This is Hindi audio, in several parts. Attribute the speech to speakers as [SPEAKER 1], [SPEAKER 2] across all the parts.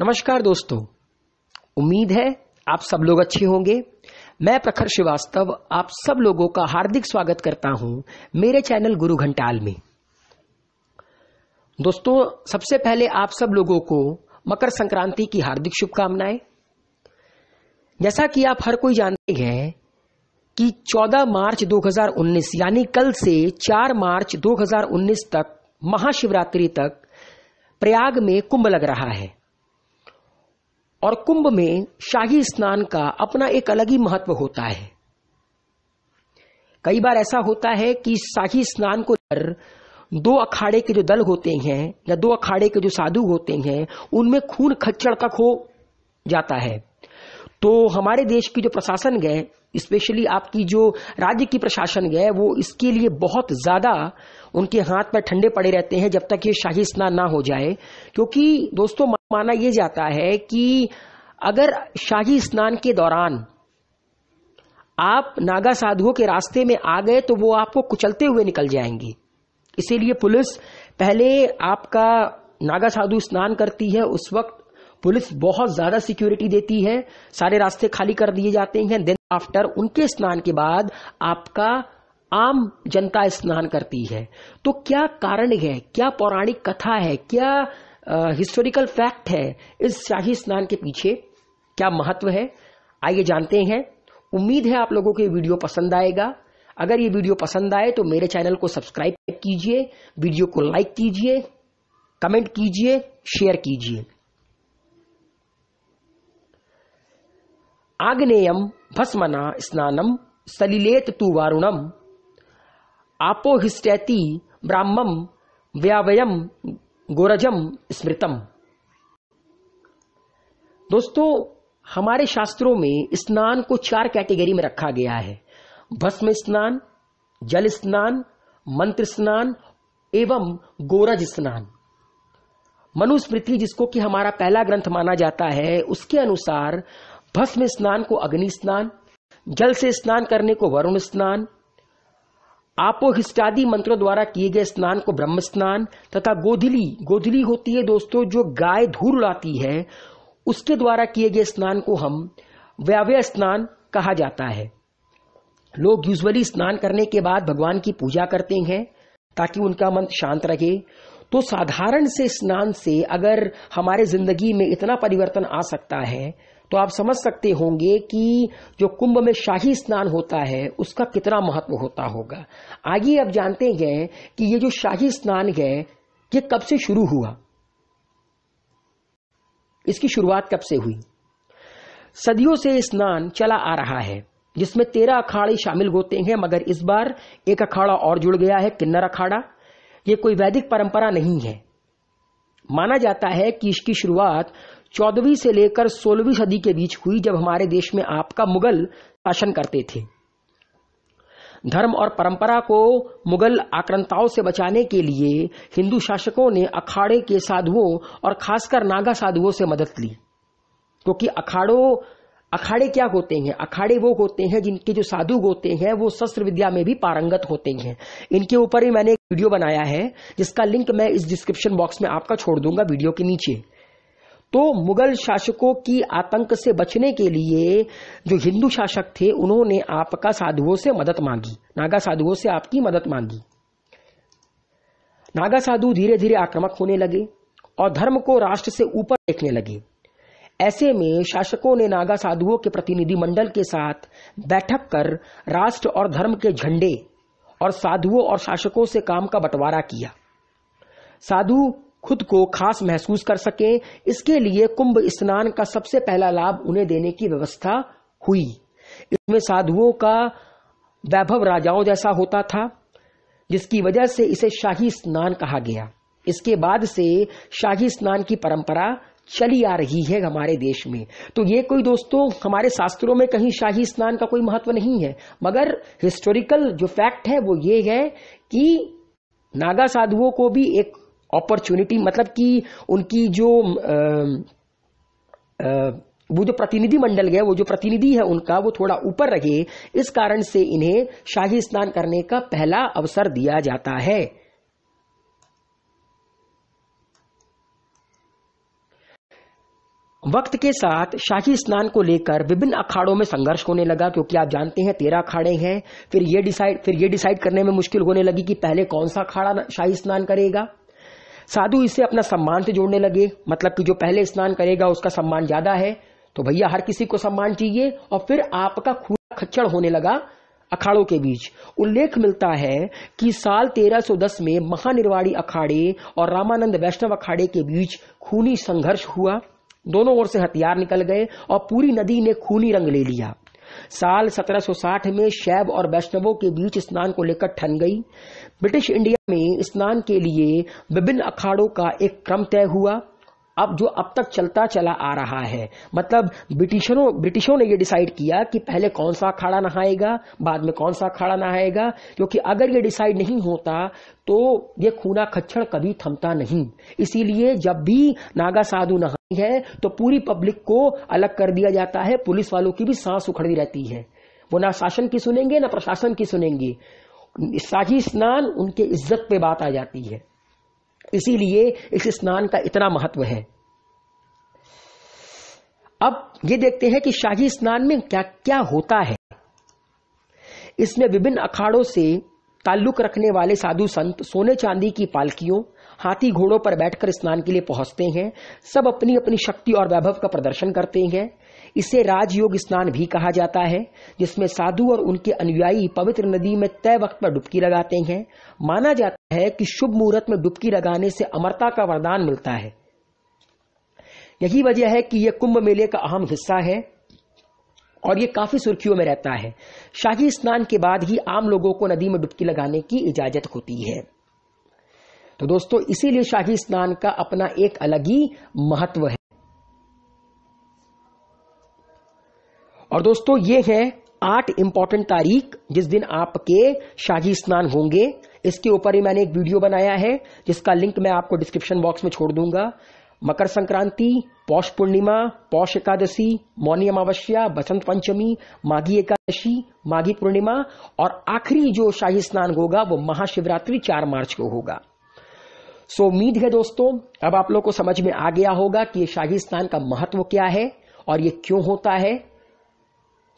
[SPEAKER 1] नमस्कार दोस्तों उम्मीद है आप सब लोग अच्छे होंगे मैं प्रखर श्रीवास्तव आप सब लोगों का हार्दिक स्वागत करता हूं मेरे चैनल गुरु घंटाल में दोस्तों सबसे पहले आप सब लोगों को मकर संक्रांति की हार्दिक शुभकामनाएं जैसा कि आप हर कोई जानते हैं कि 14 मार्च 2019 यानी कल से 4 मार्च 2019 तक महाशिवरात्रि तक प्रयाग में कुंभ लग रहा है और कुंभ में शाही स्नान का अपना एक अलग ही महत्व होता है कई बार ऐसा होता है कि शाही स्नान को दो अखाड़े के जो दल होते हैं या दो अखाड़े के जो साधु होते हैं उनमें खून खच्चड़ तक खो जाता है तो हमारे देश की जो प्रशासन गए स्पेशली आपकी जो राज्य की प्रशासन है वो इसके लिए बहुत ज़्यादा उनके हाथ पर ठंडे पड़े रहते हैं जब तक ये शाही स्नान ना हो जाए क्योंकि दोस्तों माना यह जाता है कि अगर शाही स्नान के दौरान आप नागा साधुओं के रास्ते में आ गए तो वो आपको कुचलते हुए निकल जाएंगे इसीलिए पुलिस पहले आपका नागा साधु स्नान करती है उस वक्त पुलिस बहुत ज्यादा सिक्योरिटी देती है सारे रास्ते खाली कर दिए जाते हैं देन आफ्टर उनके स्नान के बाद आपका आम जनता स्नान करती है तो क्या कारण है क्या पौराणिक कथा है क्या हिस्टोरिकल फैक्ट है इस शाही स्नान के पीछे क्या महत्व है आइए जानते हैं उम्मीद है आप लोगों को यह वीडियो पसंद आएगा अगर ये वीडियो पसंद आए तो मेरे चैनल को सब्सक्राइब कीजिए वीडियो को लाइक कीजिए कमेंट कीजिए शेयर कीजिए आग्नेयम भस्मना स्नानम सलिलेत तु वारुणम आपोहिष्टैति ब्राह्मम व्यावयम गोरजम स्मृतम दोस्तों हमारे शास्त्रों में स्नान को चार कैटेगरी में रखा गया है भस्म स्नान जल स्नान मंत्र स्नान एवं गोरज स्नान मनुस्मृति जिसको कि हमारा पहला ग्रंथ माना जाता है उसके अनुसार भस्म स्नान को अग्नि स्नान जल से स्नान करने को वरुण स्नान आपोहिष्टादि मंत्रों द्वारा किए गए स्नान को ब्रह्म स्नान तथा गोधली गोधली होती है दोस्तों जो गाय धूल उड़ाती है उसके द्वारा किए गए स्नान को हम व्यावय स्नान कहा जाता है लोग यूजली स्नान करने के बाद भगवान की पूजा करते हैं ताकि उनका मन शांत रहे तो साधारण से स्नान से अगर हमारे जिंदगी में इतना परिवर्तन आ सकता है तो आप समझ सकते होंगे कि जो कुंभ में शाही स्नान होता है उसका कितना महत्व होता होगा आगे आप जानते हैं कि ये जो शाही स्नान है ये कब से शुरू हुआ इसकी शुरुआत कब से हुई सदियों से स्नान चला आ रहा है जिसमें तेरह अखाड़े शामिल होते हैं मगर इस बार एक अखाड़ा और जुड़ गया है किन्नर अखाड़ा ये कोई वैदिक परंपरा नहीं है माना जाता है कि इसकी शुरुआत चौदहवीं से लेकर सोलहवीं सदी के बीच हुई जब हमारे देश में आपका मुगल शासन करते थे धर्म और परंपरा को मुगल आक्रांताओं से बचाने के लिए हिंदू शासकों ने अखाड़े के साधुओं और खासकर नागा साधुओं से मदद ली क्योंकि अखाड़ों अखाड़े क्या होते हैं अखाड़े वो होते हैं जिनके जो साधु होते हैं वो शस्त्र विद्या में भी पारंगत होते हैं इनके ऊपर ही मैंने एक वीडियो बनाया है जिसका लिंक मैं इस डिस्क्रिप्शन बॉक्स में आपका छोड़ दूंगा वीडियो के नीचे तो मुगल शासकों की आतंक से बचने के लिए जो हिंदू शासक थे उन्होंने आपका साधुओं से मदद मांगी नागा साधुओं से आपकी मदद मांगी नागा साधु धीरे धीरे आक्रामक होने लगे और धर्म को राष्ट्र से ऊपर देखने लगे ऐसे में शासकों ने नागा साधुओं के प्रतिनिधि मंडल के साथ बैठक कर राष्ट्र और धर्म के झंडे और साधुओं और शासकों से काम का बंटवारा किया साधु खुद को खास महसूस कर सके इसके लिए कुंभ स्नान का सबसे पहला लाभ उन्हें देने की व्यवस्था हुई इसमें साधुओं का वैभव राजाओं जैसा होता था जिसकी वजह से इसे शाही स्नान कहा गया इसके बाद से शाही स्नान की परंपरा चली आ रही है हमारे देश में तो ये कोई दोस्तों हमारे शास्त्रों में कहीं शाही स्नान का कोई महत्व नहीं है मगर हिस्टोरिकल जो फैक्ट है वो ये है कि नागा साधुओं को भी एक अपॉर्चुनिटी मतलब कि उनकी जो आ, आ, वो जो प्रतिनिधि मंडल गए वो जो प्रतिनिधि है उनका वो थोड़ा ऊपर रहे इस कारण से इन्हें शाही स्नान करने का पहला अवसर दिया जाता है वक्त के साथ शाही स्नान को लेकर विभिन्न अखाड़ों में संघर्ष होने लगा क्योंकि आप जानते हैं तेरह अखाड़े हैं फिर ये डिसाइड फिर ये डिसाइड करने में मुश्किल होने लगी कि पहले कौन सा अखाड़ा शाही स्नान करेगा साधु इसे अपना सम्मान से जोड़ने लगे मतलब कि जो पहले स्नान करेगा उसका सम्मान ज्यादा है तो भैया हर किसी को सम्मान चाहिए और फिर आपका खून खच्चड़ होने लगा अखाड़ों के बीच उल्लेख मिलता है कि साल 1310 में महानिर्वाणी अखाड़े और रामानंद वैष्णव अखाड़े के बीच खूनी संघर्ष हुआ दोनों ओर से हथियार निकल गए और पूरी नदी ने खूनी रंग ले लिया साल 1760 में शैव और वैष्णवों के बीच स्नान को लेकर ठन गई ब्रिटिश इंडिया में स्नान के लिए विभिन्न अखाड़ों का एक क्रम तय हुआ अब जो अब तक चलता चला आ रहा है मतलब ब्रिटिशरों ब्रिटिशों ने ये डिसाइड किया कि पहले कौन सा अखाड़ा नहाएगा बाद में कौन सा अखाड़ा नहाएगा क्योंकि अगर ये डिसाइड नहीं होता तो ये खूना खच्छड़ कभी थमता नहीं इसीलिए जब भी नागा साधु नहाई है तो पूरी पब्लिक को अलग कर दिया जाता है पुलिस वालों की भी सांस उखड़ी रहती है वो ना शासन की सुनेंगे ना प्रशासन की सुनेंगे साझी स्नान उनके इज्जत पे बात आ जाती है इसीलिए इस स्नान का इतना महत्व है अब ये देखते हैं कि शाही स्नान में क्या क्या होता है इसमें विभिन्न अखाड़ों से ताल्लुक रखने वाले साधु संत सोने चांदी की पालकियों हाथी घोड़ों पर बैठकर स्नान के लिए पहुंचते हैं सब अपनी अपनी शक्ति और वैभव का प्रदर्शन करते हैं इसे राजयोग स्नान भी कहा जाता है जिसमें साधु और उनके अनुयायी पवित्र नदी में तय वक्त पर डुबकी लगाते हैं माना जाता है कि शुभ मुहूर्त में डुबकी लगाने से अमरता का वरदान मिलता है यही वजह है कि यह कुंभ मेले का अहम हिस्सा है और ये काफी सुर्खियों में रहता है शाही स्नान के बाद ही आम लोगों को नदी में डुबकी लगाने की इजाजत होती है तो दोस्तों इसीलिए शाही स्नान का अपना एक अलग ही महत्व है और दोस्तों ये है आठ इंपॉर्टेंट तारीख जिस दिन आपके शाही स्नान होंगे इसके ऊपर ही मैंने एक वीडियो बनाया है जिसका लिंक मैं आपको डिस्क्रिप्शन बॉक्स में छोड़ दूंगा मकर संक्रांति पौष पूर्णिमा पौष एकादशी मौनी अमावस्या बसंत पंचमी माघी एकादशी माघी पूर्णिमा और आखिरी जो शाही स्नान होगा वो महाशिवरात्रि चार मार्च को होगा सो उम्मीद है दोस्तों अब आप लोग को समझ में आ गया होगा कि ये शाही स्नान का महत्व क्या है और ये क्यों होता है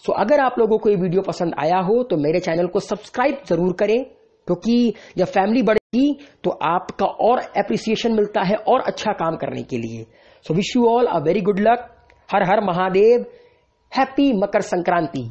[SPEAKER 1] सो अगर आप लोगों को ये वीडियो पसंद आया हो तो मेरे चैनल को सब्सक्राइब जरूर करें क्योंकि तो जब फैमिली बढ़ेगी तो आपका और एप्रिसिएशन मिलता है और अच्छा काम करने के लिए so wish you all a very good luck हर हर महादेव हैप्पी मकर संक्रांति